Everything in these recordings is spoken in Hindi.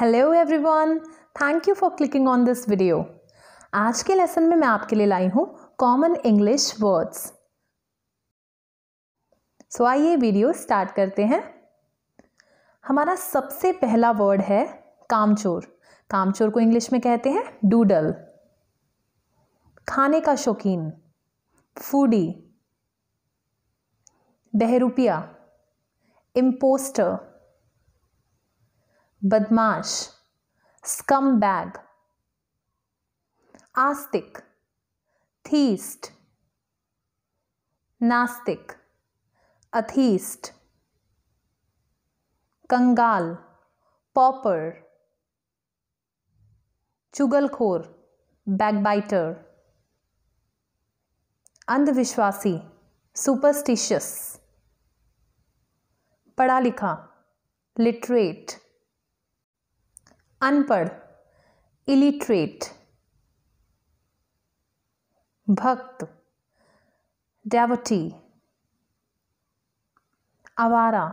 Hello everyone thank you for clicking on this video आज के लेसन में मैं आपके लिए लाई हूँ कॉमन इंग्लिश वर्ड्स सो आइए वीडियो स्टार्ट करते हैं हमारा सबसे पहला वर्ड है कामचोर कामचोर को इंग्लिश में कहते हैं डूडल खाने का शौकीन फूडी बहरूपिया इम्पोस्टर बदमाश स्कम बैग आस्तिक थीस्ट नास्तिक अथीस्ट कंगाल पॉपर चुगलखोर बैकबाइटर अंधविश्वासी सुपरस्टिशियस पढ़ा लिखा लिटरेट अनपढ़ इलिट्रेट भक्त डेवटी आवारा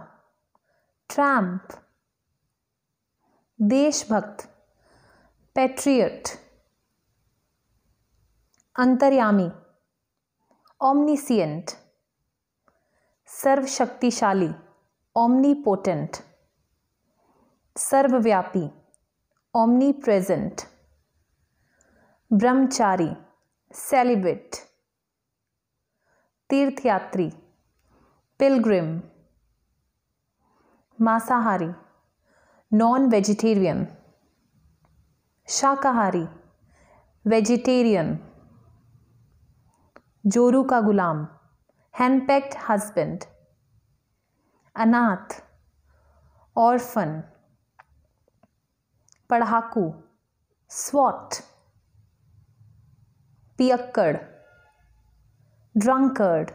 ट्रैम्प देशभक्त पेट्रियट अंतर्यामी ओमनीसियंट सर्वशक्तिशाली ओमनीपोटेंट सर्वव्यापी ओमनी प्रेजेंट ब्रह्मचारी सेलिब्रेट तीर्थयात्री पिलग्रिम मांसाहारी नॉन वेजिटेरियन शाकाहारी वेजिटेरियन जोरू का गुलाम हैंडपैक्ड हस्बैंड अनाथ ऑर्फन पढ़ाकू स्वॉट पियक्कड़ ड्रंकर्ड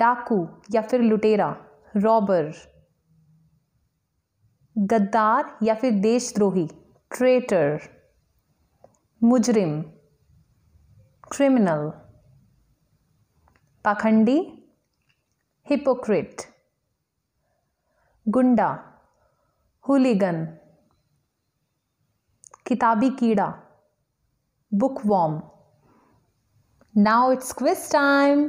डाकू या फिर लुटेरा रॉबर गद्दार या फिर देशद्रोही ट्रेटर मुजरिम क्रिमिनल पाखंडी हिपोक्रेट गुंडा हुलीगन किताबी कीड़ा book worm now it's quiz time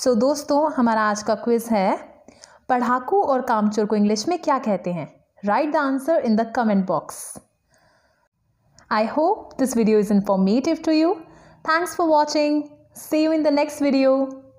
so दोस्तों हमारा आज का क्विज है पढ़ाकू और कामचोर को इंग्लिश में क्या कहते हैं write the answer in the comment box I hope this video is informative to you. Thanks for watching. See you in the next video.